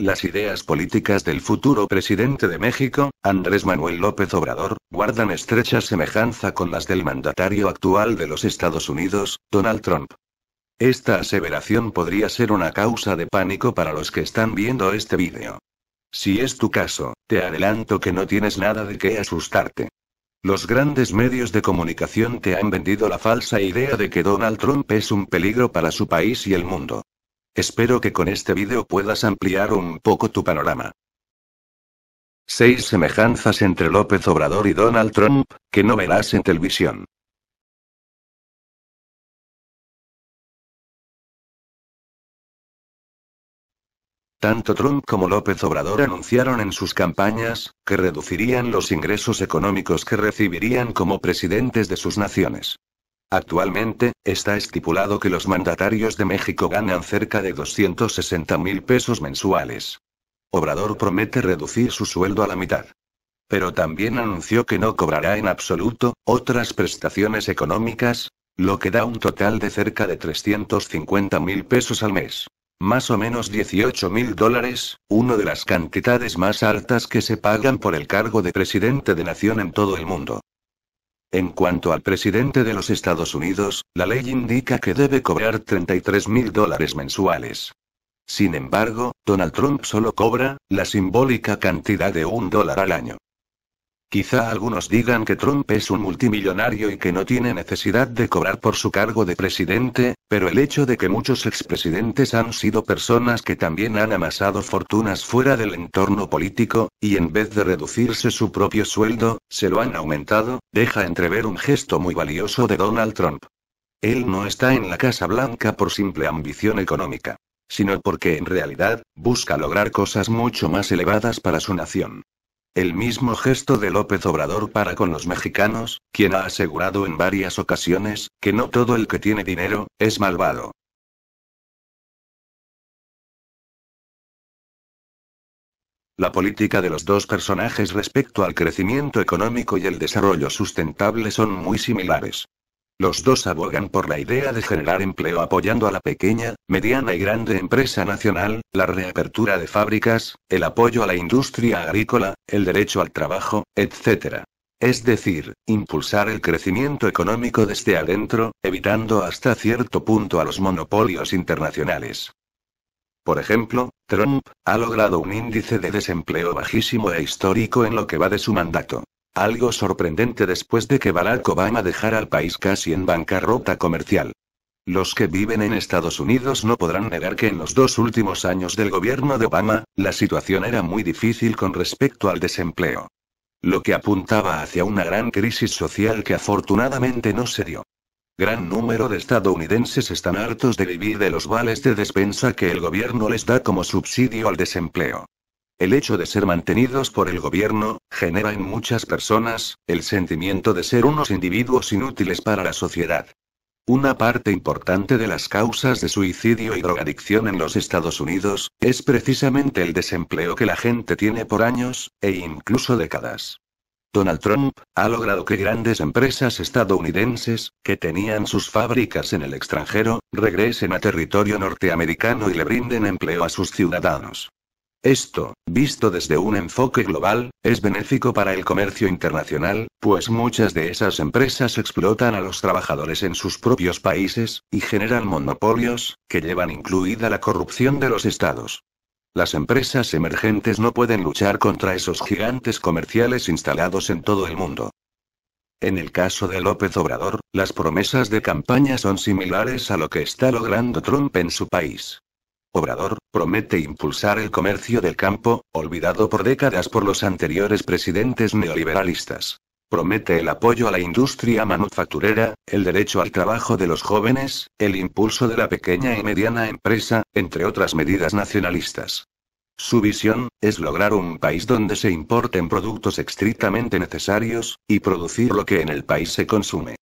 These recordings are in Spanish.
Las ideas políticas del futuro presidente de México, Andrés Manuel López Obrador, guardan estrecha semejanza con las del mandatario actual de los Estados Unidos, Donald Trump. Esta aseveración podría ser una causa de pánico para los que están viendo este vídeo. Si es tu caso, te adelanto que no tienes nada de qué asustarte. Los grandes medios de comunicación te han vendido la falsa idea de que Donald Trump es un peligro para su país y el mundo. Espero que con este vídeo puedas ampliar un poco tu panorama. 6 semejanzas entre López Obrador y Donald Trump, que no verás en televisión. Tanto Trump como López Obrador anunciaron en sus campañas que reducirían los ingresos económicos que recibirían como presidentes de sus naciones. Actualmente, está estipulado que los mandatarios de México ganan cerca de 260 mil pesos mensuales. Obrador promete reducir su sueldo a la mitad. Pero también anunció que no cobrará en absoluto otras prestaciones económicas, lo que da un total de cerca de 350 mil pesos al mes. Más o menos 18 mil dólares, una de las cantidades más altas que se pagan por el cargo de presidente de nación en todo el mundo. En cuanto al presidente de los Estados Unidos, la ley indica que debe cobrar 33 mil dólares mensuales. Sin embargo, Donald Trump solo cobra la simbólica cantidad de un dólar al año. Quizá algunos digan que Trump es un multimillonario y que no tiene necesidad de cobrar por su cargo de presidente, pero el hecho de que muchos expresidentes han sido personas que también han amasado fortunas fuera del entorno político, y en vez de reducirse su propio sueldo, se lo han aumentado, deja entrever un gesto muy valioso de Donald Trump. Él no está en la Casa Blanca por simple ambición económica, sino porque en realidad, busca lograr cosas mucho más elevadas para su nación. El mismo gesto de López Obrador para con los mexicanos, quien ha asegurado en varias ocasiones que no todo el que tiene dinero es malvado. La política de los dos personajes respecto al crecimiento económico y el desarrollo sustentable son muy similares. Los dos abogan por la idea de generar empleo apoyando a la pequeña, mediana y grande empresa nacional, la reapertura de fábricas, el apoyo a la industria agrícola, el derecho al trabajo, etc. Es decir, impulsar el crecimiento económico desde adentro, evitando hasta cierto punto a los monopolios internacionales. Por ejemplo, Trump ha logrado un índice de desempleo bajísimo e histórico en lo que va de su mandato. Algo sorprendente después de que Barack Obama dejara al país casi en bancarrota comercial. Los que viven en Estados Unidos no podrán negar que en los dos últimos años del gobierno de Obama, la situación era muy difícil con respecto al desempleo. Lo que apuntaba hacia una gran crisis social que afortunadamente no se dio. Gran número de estadounidenses están hartos de vivir de los vales de despensa que el gobierno les da como subsidio al desempleo. El hecho de ser mantenidos por el gobierno, genera en muchas personas, el sentimiento de ser unos individuos inútiles para la sociedad. Una parte importante de las causas de suicidio y drogadicción en los Estados Unidos, es precisamente el desempleo que la gente tiene por años, e incluso décadas. Donald Trump, ha logrado que grandes empresas estadounidenses, que tenían sus fábricas en el extranjero, regresen a territorio norteamericano y le brinden empleo a sus ciudadanos. Esto, visto desde un enfoque global, es benéfico para el comercio internacional, pues muchas de esas empresas explotan a los trabajadores en sus propios países, y generan monopolios, que llevan incluida la corrupción de los estados. Las empresas emergentes no pueden luchar contra esos gigantes comerciales instalados en todo el mundo. En el caso de López Obrador, las promesas de campaña son similares a lo que está logrando Trump en su país. Obrador, promete impulsar el comercio del campo, olvidado por décadas por los anteriores presidentes neoliberalistas. Promete el apoyo a la industria manufacturera, el derecho al trabajo de los jóvenes, el impulso de la pequeña y mediana empresa, entre otras medidas nacionalistas. Su visión es lograr un país donde se importen productos estrictamente necesarios, y producir lo que en el país se consume.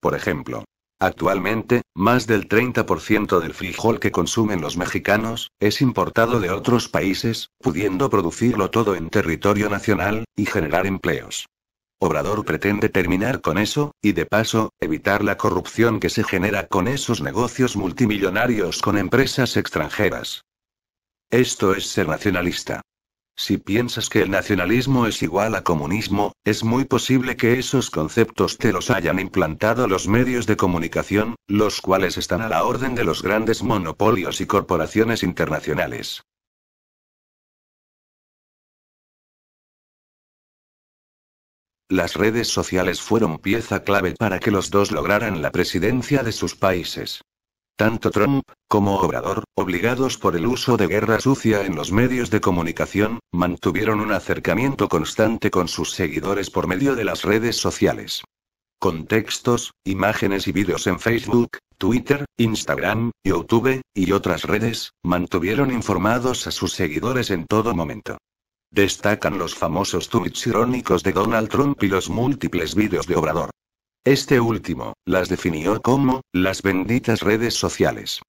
Por ejemplo, Actualmente, más del 30% del frijol que consumen los mexicanos, es importado de otros países, pudiendo producirlo todo en territorio nacional, y generar empleos. Obrador pretende terminar con eso, y de paso, evitar la corrupción que se genera con esos negocios multimillonarios con empresas extranjeras. Esto es ser nacionalista. Si piensas que el nacionalismo es igual a comunismo, es muy posible que esos conceptos te los hayan implantado los medios de comunicación, los cuales están a la orden de los grandes monopolios y corporaciones internacionales. Las redes sociales fueron pieza clave para que los dos lograran la presidencia de sus países tanto Trump, como Obrador, obligados por el uso de guerra sucia en los medios de comunicación, mantuvieron un acercamiento constante con sus seguidores por medio de las redes sociales. Con textos, imágenes y vídeos en Facebook, Twitter, Instagram, YouTube, y otras redes, mantuvieron informados a sus seguidores en todo momento. Destacan los famosos tweets irónicos de Donald Trump y los múltiples vídeos de Obrador. Este último, las definió como, las benditas redes sociales.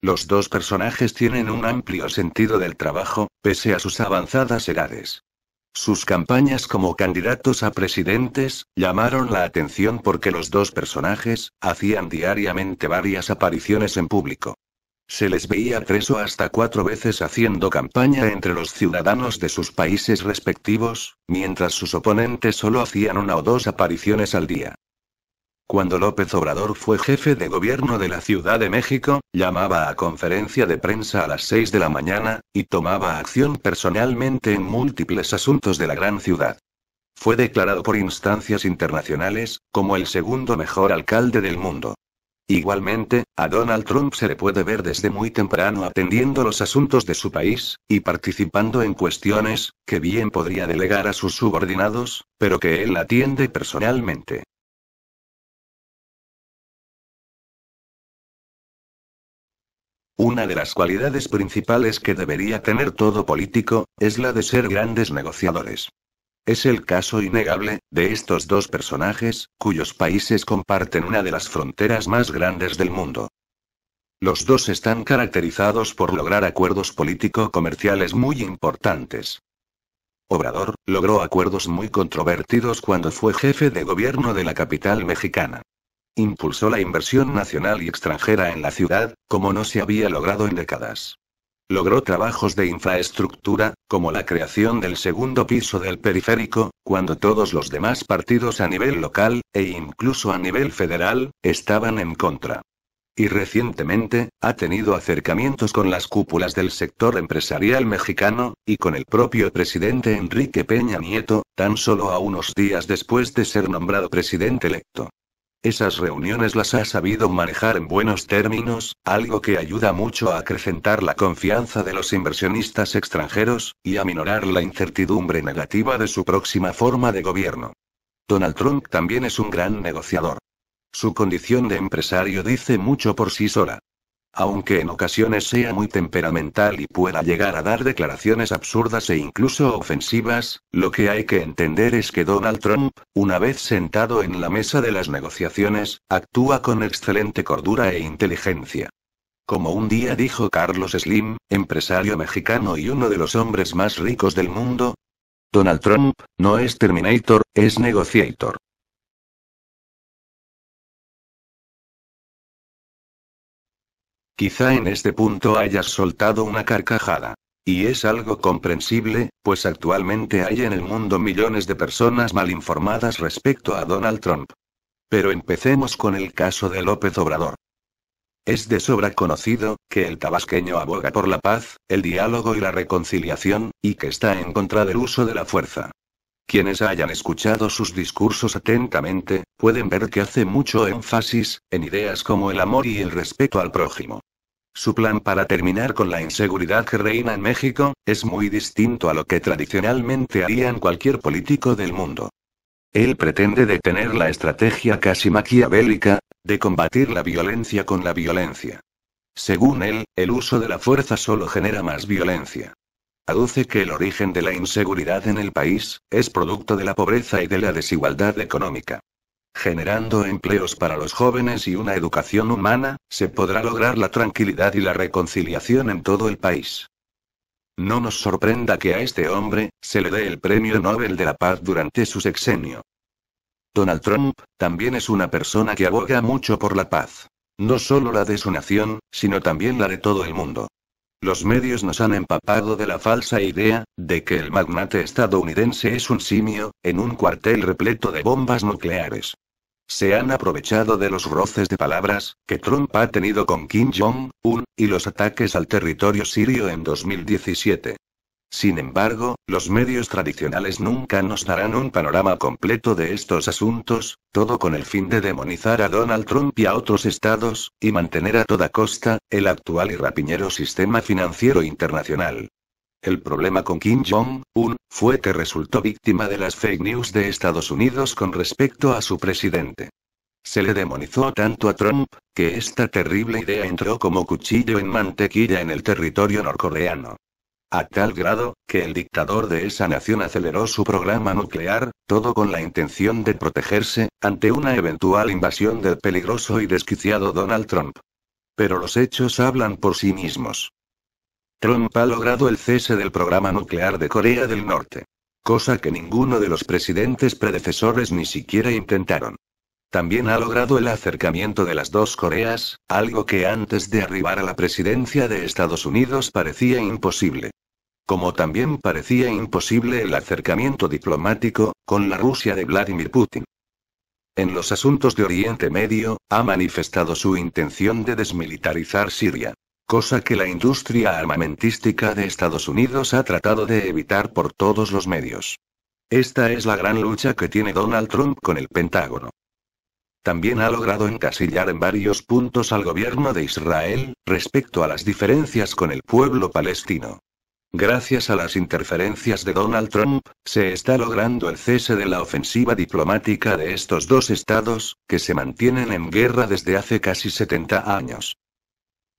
Los dos personajes tienen un amplio sentido del trabajo, pese a sus avanzadas edades. Sus campañas como candidatos a presidentes llamaron la atención porque los dos personajes hacían diariamente varias apariciones en público. Se les veía tres o hasta cuatro veces haciendo campaña entre los ciudadanos de sus países respectivos, mientras sus oponentes solo hacían una o dos apariciones al día. Cuando López Obrador fue jefe de gobierno de la Ciudad de México, llamaba a conferencia de prensa a las seis de la mañana, y tomaba acción personalmente en múltiples asuntos de la gran ciudad. Fue declarado por instancias internacionales como el segundo mejor alcalde del mundo. Igualmente, a Donald Trump se le puede ver desde muy temprano atendiendo los asuntos de su país, y participando en cuestiones, que bien podría delegar a sus subordinados, pero que él atiende personalmente. Una de las cualidades principales que debería tener todo político, es la de ser grandes negociadores. Es el caso innegable, de estos dos personajes, cuyos países comparten una de las fronteras más grandes del mundo. Los dos están caracterizados por lograr acuerdos político-comerciales muy importantes. Obrador, logró acuerdos muy controvertidos cuando fue jefe de gobierno de la capital mexicana. Impulsó la inversión nacional y extranjera en la ciudad, como no se había logrado en décadas. Logró trabajos de infraestructura, como la creación del segundo piso del periférico, cuando todos los demás partidos a nivel local, e incluso a nivel federal, estaban en contra. Y recientemente, ha tenido acercamientos con las cúpulas del sector empresarial mexicano, y con el propio presidente Enrique Peña Nieto, tan solo a unos días después de ser nombrado presidente electo. Esas reuniones las ha sabido manejar en buenos términos, algo que ayuda mucho a acrecentar la confianza de los inversionistas extranjeros, y a minorar la incertidumbre negativa de su próxima forma de gobierno. Donald Trump también es un gran negociador. Su condición de empresario dice mucho por sí sola aunque en ocasiones sea muy temperamental y pueda llegar a dar declaraciones absurdas e incluso ofensivas, lo que hay que entender es que Donald Trump, una vez sentado en la mesa de las negociaciones, actúa con excelente cordura e inteligencia. Como un día dijo Carlos Slim, empresario mexicano y uno de los hombres más ricos del mundo, Donald Trump, no es Terminator, es Negotiator. Quizá en este punto hayas soltado una carcajada. Y es algo comprensible, pues actualmente hay en el mundo millones de personas mal informadas respecto a Donald Trump. Pero empecemos con el caso de López Obrador. Es de sobra conocido que el tabasqueño aboga por la paz, el diálogo y la reconciliación, y que está en contra del uso de la fuerza. Quienes hayan escuchado sus discursos atentamente, pueden ver que hace mucho énfasis, en ideas como el amor y el respeto al prójimo. Su plan para terminar con la inseguridad que reina en México, es muy distinto a lo que tradicionalmente harían cualquier político del mundo. Él pretende detener la estrategia casi maquiavélica, de combatir la violencia con la violencia. Según él, el uso de la fuerza solo genera más violencia aduce que el origen de la inseguridad en el país es producto de la pobreza y de la desigualdad económica. Generando empleos para los jóvenes y una educación humana, se podrá lograr la tranquilidad y la reconciliación en todo el país. No nos sorprenda que a este hombre se le dé el Premio Nobel de la Paz durante su sexenio. Donald Trump también es una persona que aboga mucho por la paz. No solo la de su nación, sino también la de todo el mundo. Los medios nos han empapado de la falsa idea, de que el magnate estadounidense es un simio, en un cuartel repleto de bombas nucleares. Se han aprovechado de los roces de palabras que Trump ha tenido con Kim Jong-un, y los ataques al territorio sirio en 2017. Sin embargo, los medios tradicionales nunca nos darán un panorama completo de estos asuntos, todo con el fin de demonizar a Donald Trump y a otros estados, y mantener a toda costa, el actual y rapiñero sistema financiero internacional. El problema con Kim Jong-un fue que resultó víctima de las fake news de Estados Unidos con respecto a su presidente. Se le demonizó tanto a Trump, que esta terrible idea entró como cuchillo en mantequilla en el territorio norcoreano a tal grado, que el dictador de esa nación aceleró su programa nuclear, todo con la intención de protegerse, ante una eventual invasión del peligroso y desquiciado Donald Trump. Pero los hechos hablan por sí mismos. Trump ha logrado el cese del programa nuclear de Corea del Norte. Cosa que ninguno de los presidentes predecesores ni siquiera intentaron. También ha logrado el acercamiento de las dos Coreas, algo que antes de arribar a la presidencia de Estados Unidos parecía imposible. Como también parecía imposible el acercamiento diplomático, con la Rusia de Vladimir Putin. En los asuntos de Oriente Medio, ha manifestado su intención de desmilitarizar Siria cosa que la industria armamentística de Estados Unidos ha tratado de evitar por todos los medios. Esta es la gran lucha que tiene Donald Trump con el Pentágono también ha logrado encasillar en varios puntos al gobierno de Israel, respecto a las diferencias con el pueblo palestino. Gracias a las interferencias de Donald Trump, se está logrando el cese de la ofensiva diplomática de estos dos estados, que se mantienen en guerra desde hace casi 70 años.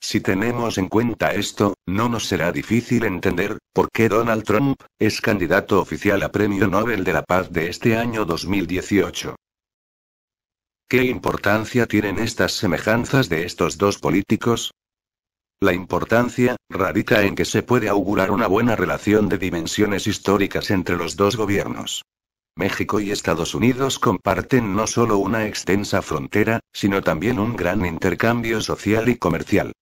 Si tenemos en cuenta esto, no nos será difícil entender por qué Donald Trump es candidato oficial a Premio Nobel de la Paz de este año 2018. ¿Qué importancia tienen estas semejanzas de estos dos políticos? La importancia, radica en que se puede augurar una buena relación de dimensiones históricas entre los dos gobiernos. México y Estados Unidos comparten no solo una extensa frontera, sino también un gran intercambio social y comercial.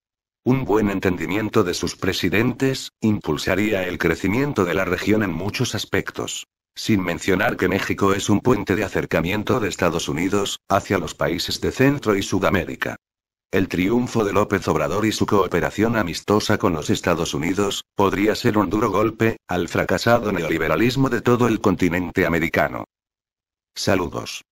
Un buen entendimiento de sus presidentes impulsaría el crecimiento de la región en muchos aspectos. Sin mencionar que México es un puente de acercamiento de Estados Unidos, hacia los países de Centro y Sudamérica. El triunfo de López Obrador y su cooperación amistosa con los Estados Unidos, podría ser un duro golpe, al fracasado neoliberalismo de todo el continente americano. Saludos.